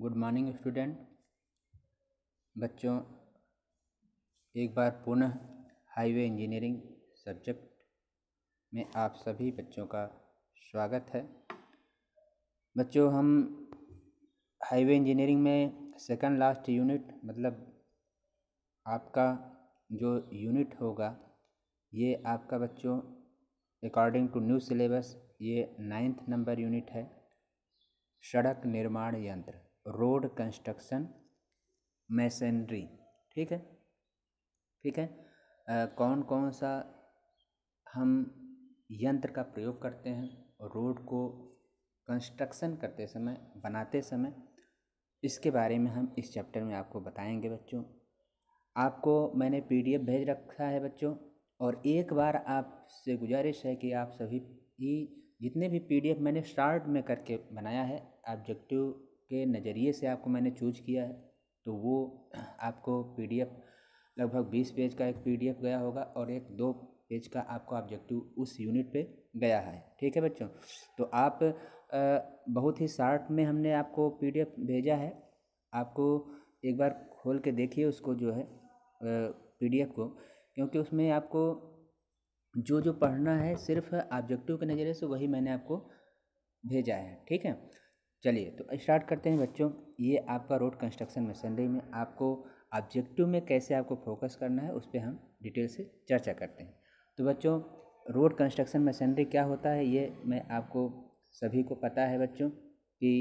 good morning student बच्चों एक बार पुनः हाईवे इंजीनियरिंग सब्जेक्ट में आप सभी बच्चों का स्वागत है बच्चों हम हाईवे इंजीनियरिंग में सेकंड लास्ट यूनिट मतलब आपका जो यूनिट होगा ये आपका बच्चों अकॉर्डिंग टू न्यू सिलेबस ये नाइन्थ नंबर यूनिट है सड़क निर्माण यंत्र रोड कंस्ट्रक्शन मैसनरी ठीक है ठीक है आ, कौन कौन सा हम यंत्र का प्रयोग करते हैं रोड को कंस्ट्रक्शन करते समय बनाते समय इसके बारे में हम इस चैप्टर में आपको बताएंगे बच्चों आपको मैंने पीडीएफ भेज रखा है बच्चों और एक बार आपसे गुजारिश है कि आप सभी ही जितने भी पीडीएफ मैंने स्टार्ट में करके बनाया है ऑब्जेक्टिव के नज़रिए से आपको मैंने चूज किया है तो वो आपको पीडीएफ लगभग बीस पेज का एक पीडीएफ गया होगा और एक दो पेज का आपको ऑब्जेक्टिव उस यूनिट पे गया है ठीक है बच्चों तो आप आ, बहुत ही शार्ट में हमने आपको पीडीएफ भेजा है आपको एक बार खोल के देखिए उसको जो है पीडीएफ को क्योंकि उसमें आपको जो जो पढ़ना है सिर्फ ऑब्जेक्टिव के नज़रिए से वही मैंने आपको भेजा है ठीक है चलिए तो स्टार्ट करते हैं बच्चों ये आपका रोड कंस्ट्रक्शन मशीनरी में आपको ऑब्जेक्टिव में कैसे आपको फोकस करना है उस पर हम डिटेल से चर्चा करते हैं तो बच्चों रोड कंस्ट्रक्शन मशीनरी क्या होता है ये मैं आपको सभी को पता है बच्चों कि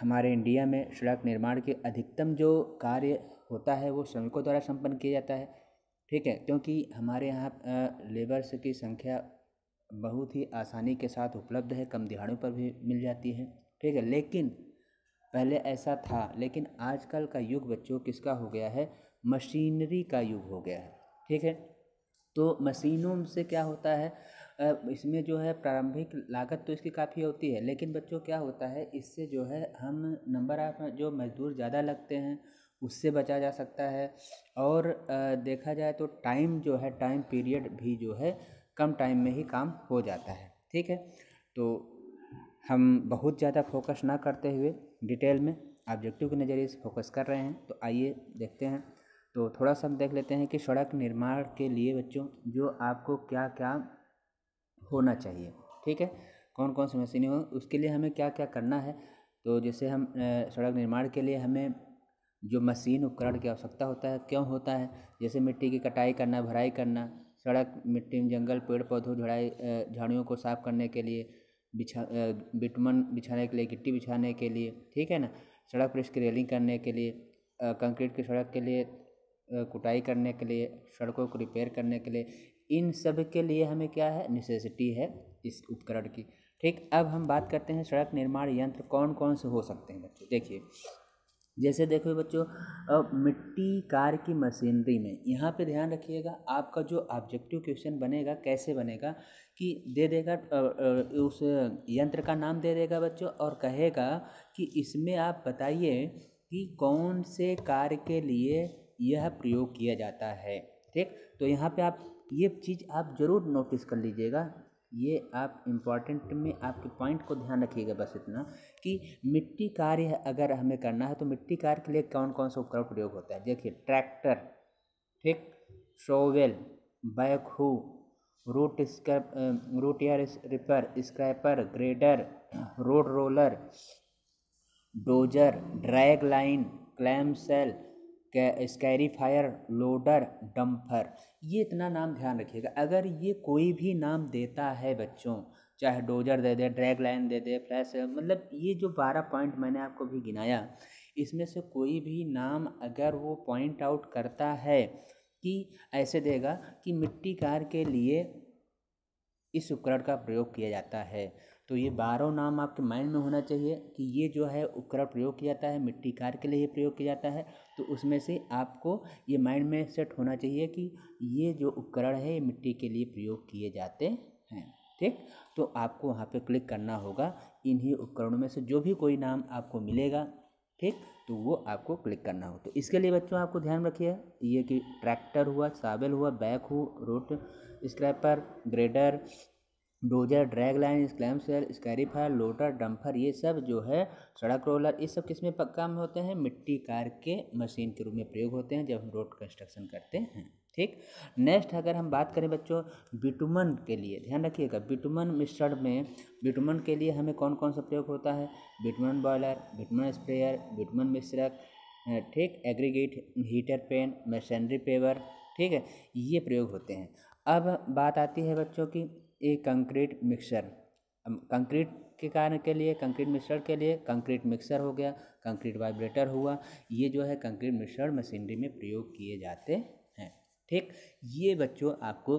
हमारे इंडिया में सड़क निर्माण के अधिकतम जो कार्य होता है वो श्रमिकों द्वारा संपन्न किया जाता है ठीक है क्योंकि हमारे यहाँ लेबर्स की संख्या बहुत ही आसानी के साथ उपलब्ध है कम दिहाड़ों पर भी मिल जाती है ठीक है लेकिन पहले ऐसा था लेकिन आजकल का युग बच्चों किसका हो गया है मशीनरी का युग हो गया है ठीक है तो मशीनों से क्या होता है इसमें जो है प्रारंभिक लागत तो इसकी काफ़ी होती है लेकिन बच्चों क्या होता है इससे जो है हम नंबर ऑफ़ जो मजदूर ज़्यादा लगते हैं उससे बचा जा सकता है और देखा जाए तो टाइम जो है टाइम पीरियड भी जो है कम टाइम में ही काम हो जाता है ठीक है तो हम बहुत ज़्यादा फोकस ना करते हुए डिटेल में ऑब्जेक्टिव के नज़रिए से फोकस कर रहे हैं तो आइए देखते हैं तो थोड़ा सा हम देख लेते हैं कि सड़क निर्माण के लिए बच्चों जो आपको क्या क्या होना चाहिए ठीक है कौन कौन सी मशीनें हो उसके लिए हमें क्या क्या करना है तो जैसे हम सड़क निर्माण के लिए हमें जो मशीन उपकरण की आवश्यकता होता है क्यों होता है जैसे मिट्टी की कटाई करना भराई करना सड़क मिट्टी में जंगल पेड़ पौधों झड़ाई झाड़ियों को साफ करने के लिए बिछा बिटमन बिछाने के लिए गिट्टी बिछाने के लिए ठीक है ना सड़क पर इसकी रेलिंग करने के लिए कंक्रीट की सड़क के लिए कुटाई करने के लिए सड़कों को रिपेयर करने के लिए इन सब के लिए हमें क्या है नेसेसिटी है इस उपकरण की ठीक अब हम बात करते हैं सड़क निर्माण यंत्र कौन कौन से हो सकते हैं बच्चे देखिए जैसे देखो बच्चों मिट्टी कार की मशीनरी में यहाँ पे ध्यान रखिएगा आपका जो ऑब्जेक्टिव क्वेश्चन बनेगा कैसे बनेगा कि दे देगा उस यंत्र का नाम दे देगा बच्चों और कहेगा कि इसमें आप बताइए कि कौन से कार्य के लिए यह प्रयोग किया जाता है ठीक तो यहाँ पे आप ये चीज़ आप ज़रूर नोटिस कर लीजिएगा ये आप इम्पॉर्टेंट में आपके पॉइंट को ध्यान रखिएगा बस इतना कि मिट्टी कार्य अगर हमें करना है तो मिट्टी कार्य के लिए कौन कौन सा उपकरण प्रयोग होता है देखिए ट्रैक्टर ठीक shovel backhoe root scrap root air ripper scraper grader road roller dozer drag line clam shell scarifier loader dumper ये इतना नाम ध्यान रखिएगा अगर ये कोई भी नाम देता है बच्चों चाहे डोजर दे दे ड्रैग लाइन दे दे फ्लैश मतलब ये जो बारह पॉइंट मैंने आपको भी गिनाया इसमें से कोई भी नाम अगर वो पॉइंट आउट करता है कि ऐसे देगा कि मिट्टी कार के लिए इस उपकरण का प्रयोग किया जाता है तो ये बारह नाम आपके माइंड में होना चाहिए कि ये जो है उपकरण प्रयोग किया जाता है मिट्टी कार्य के लिए प्रयोग किया जाता है तो उसमें से आपको ये माइंड में सेट होना चाहिए कि ये जो उपकरण है ये मिट्टी के लिए प्रयोग किए जाते हैं ठीक तो आपको वहाँ पे क्लिक करना होगा इन्हीं उपकरणों में से जो भी कोई नाम आपको मिलेगा ठीक तो वो आपको क्लिक करना हो तो इसके लिए बच्चों आपको ध्यान रखिए ये कि ट्रैक्टर हुआ साबेल हुआ backhoe root scraper grader dozer drag line shell scarifier loader dumper ये सब जो है सड़क रोलर ये सब किस में काम होते हैं मिट्टी कार के मशीन के रूप में प्रयोग होते हैं जब हम रोड कंस्ट्रक्शन करते हैं ठीक नेक्स्ट अगर हम बात करें बच्चों बिटुमन के लिए ध्यान रखिएगा बिटुमन मिश्रण में बिटुमन के लिए हमें कौन कौन सा प्रयोग होता है bitumen boiler bitumen sprayer bitumen मिश्रक ठीक एग्रीगेट हीटर पेन मशीनरी पेवर ठीक है ये प्रयोग होते हैं अब बात आती है बच्चों की ए कंक्रीट मिक्सर कंक्रीट के कारण के लिए कंक्रीट मिश्रण के लिए कंक्रीट मिक्सर हो गया कंक्रीट वाइब्रेटर हुआ ये जो है कंक्रीट मिश्रण मशीनरी में प्रयोग किए जाते हैं ठीक ये बच्चों आपको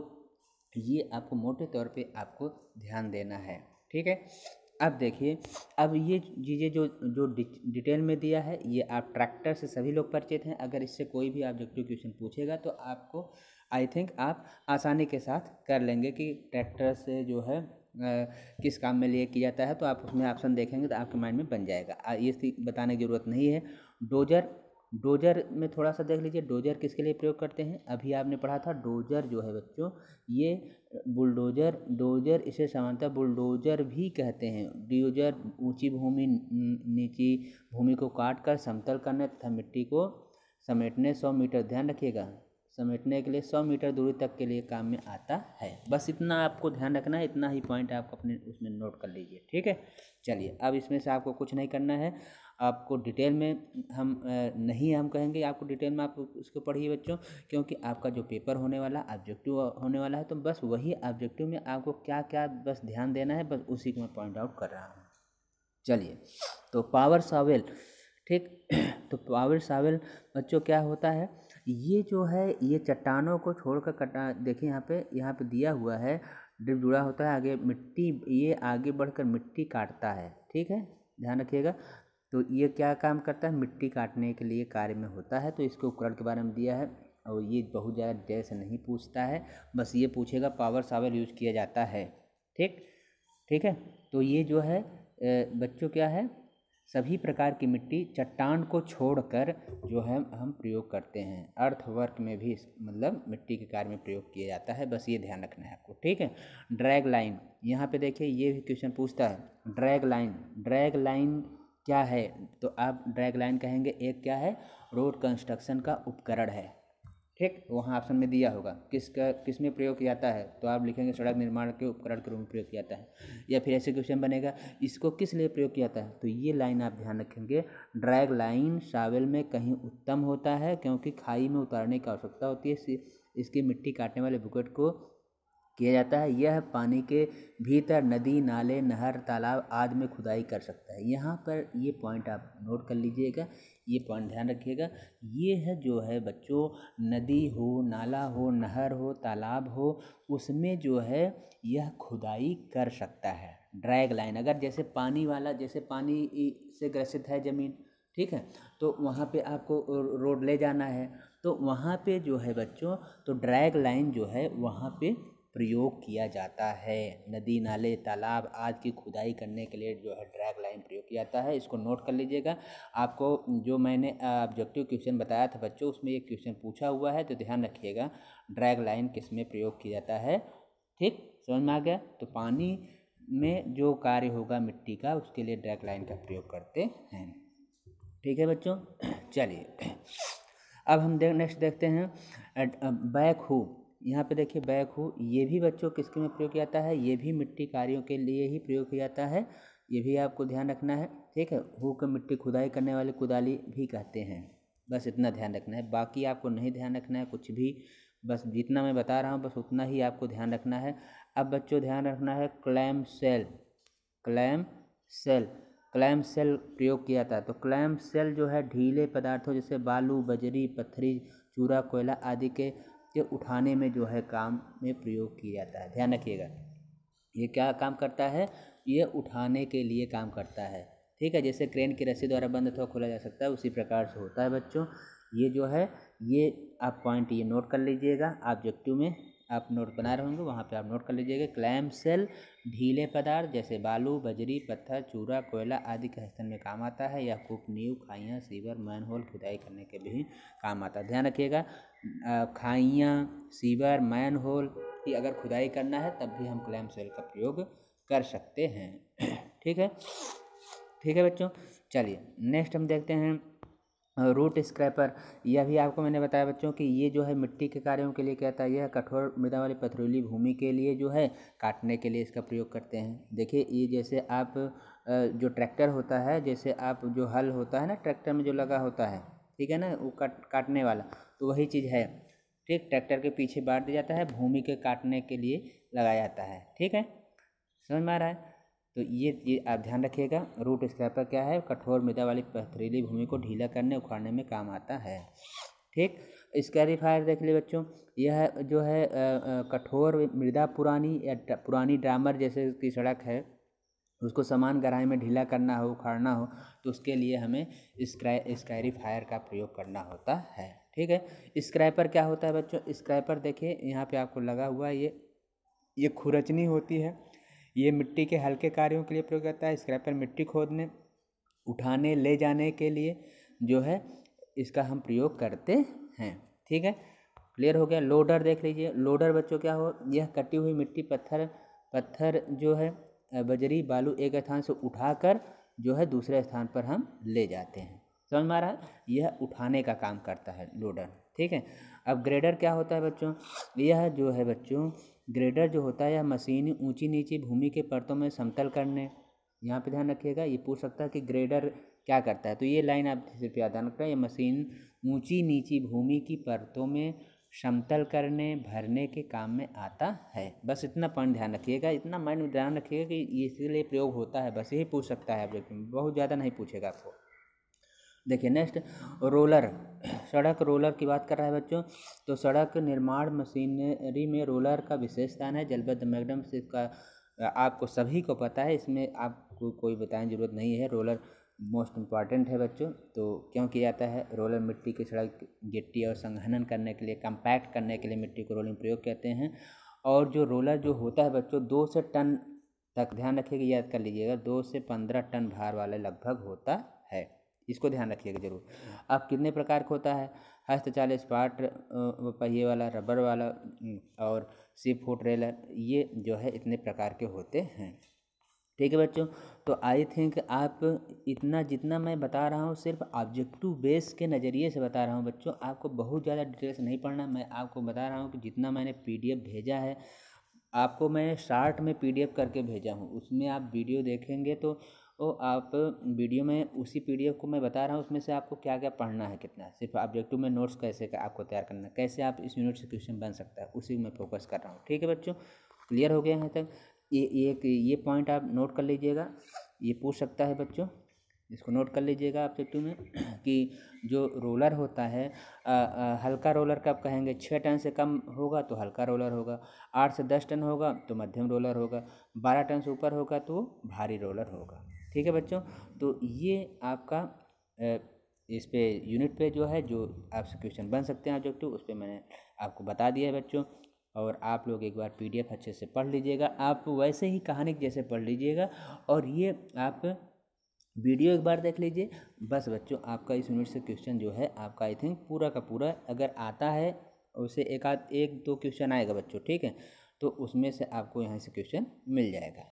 ये आपको मोटे तौर पे आपको ध्यान देना है ठीक है अब देखिए अब ये चीज़ें जो जो डिटेल में दिया है ये आप ट्रैक्टर से सभी लोग परिचित हैं अगर इससे कोई भी ऑब्जेक्टिव क्वेश्चन पूछेगा तो आपको आई थिंक आप आसानी के साथ कर लेंगे कि ट्रैक्टर से जो है किस काम में लिए किया जाता है तो आप उसमें ऑप्शन देखेंगे तो आपके माइंड में बन जाएगा ये बताने की ज़रूरत नहीं है डोजर डोजर में थोड़ा सा देख लीजिए डोजर किसके लिए प्रयोग करते हैं अभी आपने पढ़ा था डोजर जो है बच्चों ये बुलडोजर डोजर इसे सामान्यतः बुलडोजर भी कहते हैं डोजर ऊंची भूमि नीची भूमि को काट कर समतल करने तथा मिट्टी को समेटने सौ मीटर ध्यान रखिएगा समेटने के लिए सौ मीटर दूरी तक के लिए काम में आता है बस इतना आपको ध्यान रखना है इतना ही पॉइंट आप अपने उसमें नोट कर लीजिए ठीक है चलिए अब इसमें से आपको कुछ नहीं करना है आपको डिटेल में हम नहीं हम कहेंगे आपको डिटेल में आप उसको पढ़िए बच्चों क्योंकि आपका जो पेपर होने वाला ऑब्जेक्टिव होने वाला है तो बस वही ऑब्जेक्टिव में आपको क्या क्या बस ध्यान देना है बस उसी को मैं पॉइंट आउट कर रहा हूँ चलिए तो पावर सावेल ठीक तो पावर सावेल बच्चों क्या होता है ये जो है ये चट्टानों को छोड़कर कटा देखिए यहाँ पे यहाँ पे दिया हुआ है ड्रिप जुड़ा होता है आगे मिट्टी ये आगे बढ़कर मिट्टी काटता है ठीक है ध्यान रखिएगा तो ये क्या काम करता है मिट्टी काटने के लिए कार्य में होता है तो इसके उपकरण के बारे में दिया है और ये बहुत ज़्यादा डेयर से नहीं पूछता है बस ये पूछेगा पावर सावर यूज किया जाता है ठीक ठीक है तो ये जो है बच्चों क्या है सभी प्रकार की मिट्टी चट्टान को छोड़कर जो है हम प्रयोग करते हैं अर्थवर्क में भी मतलब मिट्टी के कार्य में प्रयोग किया जाता है बस ये ध्यान रखना है आपको ठीक है ड्रैग लाइन यहाँ पे देखिए ये भी क्वेश्चन पूछता है ड्रैग लाइन ड्रैग लाइन क्या है तो आप ड्रैग लाइन कहेंगे एक क्या है रोड कंस्ट्रक्शन का उपकरण है ठीक तो वहाँ ऑप्शन में दिया होगा किसका किस में प्रयोग किया जाता है तो आप लिखेंगे सड़क निर्माण के उपकरण के रूप में प्रयोग किया जाता है या फिर ऐसे क्वेश्चन बनेगा इसको किस लिए प्रयोग किया जाता है तो ये लाइन आप ध्यान रखेंगे ड्रैग लाइन शावल में कहीं उत्तम होता है क्योंकि खाई में उतारने की आवश्यकता होती है इसकी मिट्टी काटने वाले बुकेट को किया जाता है यह पानी के भीतर नदी नाले नहर तालाब आदि में खुदाई कर सकता है यहाँ पर ये पॉइंट आप नोट कर लीजिएगा ये पॉइंट ध्यान रखिएगा ये है जो है बच्चों नदी हो नाला हो नहर हो तालाब हो उसमें जो है यह खुदाई कर सकता है ड्रैग लाइन अगर जैसे पानी वाला जैसे पानी से ग्रसित है ज़मीन ठीक है तो वहाँ पे आपको रोड ले जाना है तो वहाँ पे जो है बच्चों तो ड्रैग लाइन जो है वहाँ पे प्रयोग किया जाता है नदी नाले तालाब आदि की खुदाई करने के लिए जो है ड्रैग लाइन प्रयोग किया जाता है इसको नोट कर लीजिएगा आपको जो मैंने ऑब्जेक्टिव क्वेश्चन बताया था बच्चों उसमें ये क्वेश्चन पूछा हुआ है तो ध्यान रखिएगा ड्रैग लाइन किस में प्रयोग किया जाता है ठीक समझ में आ गया तो पानी में जो कार्य होगा मिट्टी का उसके लिए ड्रैग लाइन का प्रयोग करते हैं ठीक है बच्चों चलिए अब हम देख नेक्स्ट देखते हैं बैक हो यहाँ पे देखिए बैकहो ये भी बच्चों किसके में प्रयोग किया जाता है ये भी मिट्टी कार्यों के लिए ही प्रयोग किया जाता है ये भी आपको ध्यान रखना है ठीक है हु को मिट्टी खुदाई करने वाले कुदाली भी कहते हैं बस इतना ध्यान रखना है बाकी आपको नहीं ध्यान रखना है कुछ भी बस जितना मैं बता रहा हूँ बस उतना ही आपको ध्यान रखना है अब बच्चों ध्यान रखना है clam shell clam shell clam shell प्रयोग किया जाता है तो क्लैम सेल जो है ढीले पदार्थों जैसे बालू बजरी पत्थरी चूरा कोयला आदि के के उठाने में जो है काम में प्रयोग किया जाता है ध्यान रखिएगा ये क्या काम करता है ये उठाने के लिए काम करता है ठीक है जैसे क्रेन की रस्सी द्वारा बंद अथवा खोला जा सकता है उसी प्रकार से होता है बच्चों ये जो है ये आप पॉइंट ये नोट कर लीजिएगा ऑब्जेक्टिव में आप नोट बना रहे होंगे वहाँ पे आप नोट कर लीजिएगा क्लैम सेल ढीले पदार्थ जैसे बालू बजरी पत्थर चूरा कोयला आदि के हस्तन में काम आता है या कुक नींव खाइयाँ सीवर मैनहोल खुदाई करने के भी काम आता है ध्यान रखिएगा खाइयाँ सीवर मैनहोल की अगर खुदाई करना है तब भी हम क्लैम सेल का प्रयोग कर सकते हैं ठीक है ठीक है बच्चों चलिए नेक्स्ट हम देखते हैं रूट स्क्रैपर यह भी आपको मैंने बताया बच्चों कि ये जो है मिट्टी के कार्यों के लिए कहता है यह कठोर मृदा वाली पथरीली भूमि के लिए जो है काटने के लिए इसका प्रयोग करते हैं देखिए ये जैसे आप जो ट्रैक्टर होता है जैसे आप जो हल होता है ना ट्रैक्टर में जो लगा होता है ठीक है ना वो काट काटने वाला तो वही चीज़ है ठीक ट्रैक्टर के पीछे बांट दिया जाता है भूमि के काटने के लिए लगाया जाता है ठीक है समझ में आ रहा है तो ये ये आप ध्यान रखिएगा रूट स्क्रैपर क्या है कठोर मृदा वाली पथरीली भूमि को ढीला करने उखाड़ने में काम आता है ठीक स्कैरिफायर देख लिए बच्चों यह जो है कठोर मृदा पुरानी या पुरानी ड्रामर जैसे की सड़क है उसको समान गहराई में ढीला करना हो उखाड़ना हो तो उसके लिए हमें स्क्राई का प्रयोग करना होता है ठीक है स्क्रैपर क्या होता है बच्चों स्क्रैपर देखिए यहाँ पे आपको लगा हुआ है ये ये खुरचनी होती है ये मिट्टी के हल्के कार्यों के लिए प्रयोग करता है स्क्रैपर मिट्टी खोदने उठाने ले जाने के लिए जो है इसका हम प्रयोग करते हैं ठीक है क्लियर हो गया लोडर देख लीजिए लोडर बच्चों क्या हो यह कटी हुई मिट्टी पत्थर पत्थर जो है बजरी बालू एक स्थान से उठाकर जो है दूसरे स्थान पर हम ले जाते हैं समझ में आ रहा है यह उठाने का काम करता है लोडर ठीक है अब ग्रेडर क्या होता है बच्चों यह जो है बच्चों ग्रेडर जो होता है यह मशीन ऊंची नीची भूमि के परतों में समतल करने यहाँ पे ध्यान रखिएगा ये पूछ सकता है कि ग्रेडर क्या करता है तो ये लाइन आप सिर्फ याद ध्यान रखना है ये मशीन ऊंची नीची भूमि की परतों में समतल करने भरने के काम में आता है बस इतना पॉइंट ध्यान रखिएगा इतना माइंड ध्यान रखिएगा कि इसके लिए प्रयोग होता है बस यही पूछ सकता है बहुत ज़्यादा नहीं पूछेगा आपको देखिए नेक्स्ट रोलर सड़क रोलर की बात कर रहा है बच्चों तो सड़क निर्माण मशीनरी में रोलर का विशेष स्थान है जलबद्ध मैगडम से इसका आपको सभी को पता है इसमें आपको कोई बताने जरूरत नहीं है रोलर मोस्ट इम्पॉर्टेंट है बच्चों तो क्यों किया जाता है रोलर मिट्टी की सड़क गिट्टी और संघनन करने के लिए कंपैक्ट करने के लिए मिट्टी को रोलिंग प्रयोग कहते हैं और जो रोलर जो होता है बच्चों दो से टन तक ध्यान रखिएगा याद कर लीजिएगा दो से पंद्रह टन भार वाला लगभग होता है इसको ध्यान रखिएगा जरूर अब कितने प्रकार का होता है हस्तचालित स्पाट पहिए वाला रबर वाला और सिप फुट रेलर ये जो है इतने प्रकार के होते हैं ठीक है बच्चों तो आई थिंक आप इतना जितना मैं बता रहा हूँ सिर्फ ऑब्जेक्टिव बेस के नज़रिए से बता रहा हूँ बच्चों आपको बहुत ज़्यादा डिटेल्स नहीं पढ़ना मैं आपको बता रहा हूँ कि जितना मैंने पीडीएफ भेजा है आपको मैं शार्ट में पीडीएफ करके भेजा हूँ उसमें आप वीडियो देखेंगे तो तो आप वीडियो में उसी पी डी को मैं बता रहा हूँ उसमें से आपको क्या क्या पढ़ना है कितना सिर्फ ऑब्जेक्टिव में नोट्स कैसे आपको तैयार करना है कैसे आप इस यूनिट से क्वेश्चन बन सकता है उसी में फोकस कर रहा हूँ ठीक है बच्चों क्लियर हो गया है तक ये एक ये पॉइंट आप नोट कर लीजिएगा ये पूछ सकता है बच्चों इसको नोट कर लीजिएगा आप ऑब्जेक्टिव में कि जो रोलर होता है आ, आ, हल्का रोलर कब कहेंगे छः टन से कम होगा तो हल्का रोलर होगा आठ से दस टन होगा तो मध्यम रोलर होगा बारह टन से ऊपर होगा तो भारी रोलर होगा ठीक है बच्चों तो ये आपका इस पे यूनिट पे जो है जो आपसे क्वेश्चन बन सकते हैं ऑब्जेक्टिव उस पर मैंने आपको बता दिया है बच्चों और आप लोग एक बार पीडीएफ अच्छे से पढ़ लीजिएगा आप वैसे ही कहानी जैसे पढ़ लीजिएगा और ये आप वीडियो एक बार देख लीजिए बस बच्चों आपका इस यूनिट से क्वेश्चन जो है आपका आई थिंक पूरा का पूरा अगर आता है उसे एक आध एक दो क्वेश्चन आएगा बच्चों ठीक है तो उसमें से आपको यहाँ से क्वेश्चन मिल जाएगा